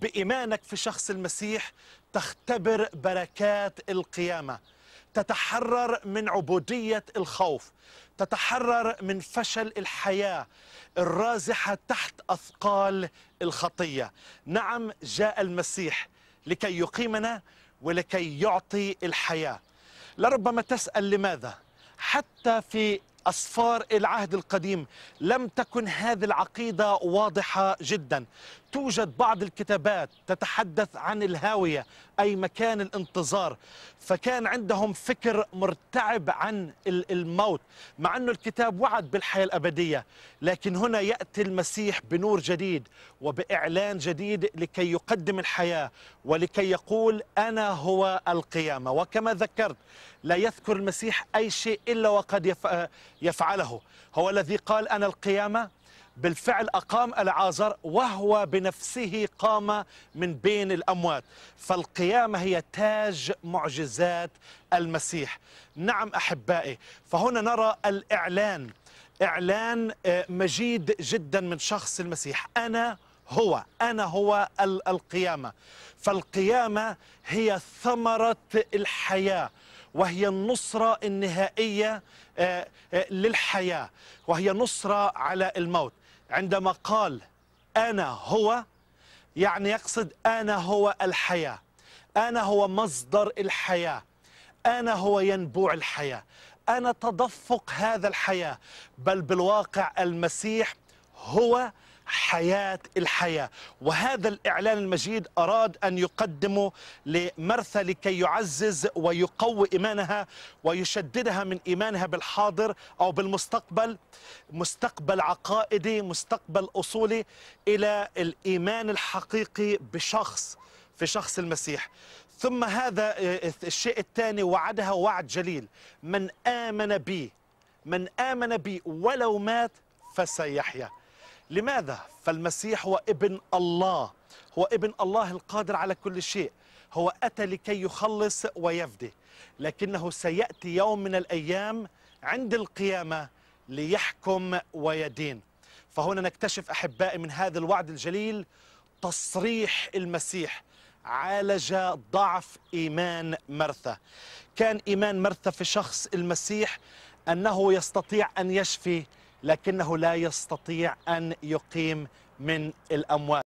بإيمانك في شخص المسيح تختبر بركات القيامة تتحرر من عبودية الخوف تتحرر من فشل الحياة الرازحة تحت أثقال الخطية نعم جاء المسيح لكي يقيمنا ولكي يعطي الحياة لربما تسأل لماذا حتى في أصفار العهد القديم لم تكن هذه العقيدة واضحة جدا توجد بعض الكتابات تتحدث عن الهاوية أي مكان الانتظار فكان عندهم فكر مرتعب عن الموت مع أنه الكتاب وعد بالحياة الأبدية لكن هنا يأتي المسيح بنور جديد وبإعلان جديد لكي يقدم الحياة ولكي يقول أنا هو القيامة وكما ذكرت لا يذكر المسيح أي شيء إلا وقد يفعل يفعله هو الذي قال أنا القيامة بالفعل أقام العازر وهو بنفسه قام من بين الأموات فالقيامة هي تاج معجزات المسيح نعم أحبائي فهنا نرى الإعلان إعلان آه، مجيد جدا من شخص المسيح أنا هو أنا هو القيامة فالقيامة هي ثمرة الحياة وهي النصرة النهائية آه، آه، للحياة وهي نصرة على الموت عندما قال أنا هو يعني يقصد أنا هو الحياة أنا هو مصدر الحياة أنا هو ينبوع الحياة أنا تدفق هذا الحياة بل بالواقع المسيح هو حياة الحياة وهذا الإعلان المجيد أراد أن يقدمه لمرثى لكي يعزز ويقوي إيمانها ويشددها من إيمانها بالحاضر أو بالمستقبل مستقبل عقائدي مستقبل أصولي إلى الإيمان الحقيقي بشخص في شخص المسيح ثم هذا آه، آه، الشيء الثاني وعدها وعد جليل من آمن بي من آمن بي ولو مات فسيحيا لماذا؟ فالمسيح هو ابن الله هو ابن الله القادر على كل شيء هو أتى لكي يخلص ويفدي لكنه سيأتي يوم من الأيام عند القيامة ليحكم ويدين فهنا نكتشف أحبائي من هذا الوعد الجليل تصريح المسيح عالج ضعف إيمان مرثا كان إيمان مرثا في شخص المسيح أنه يستطيع أن يشفي لكنه لا يستطيع أن يقيم من الأموال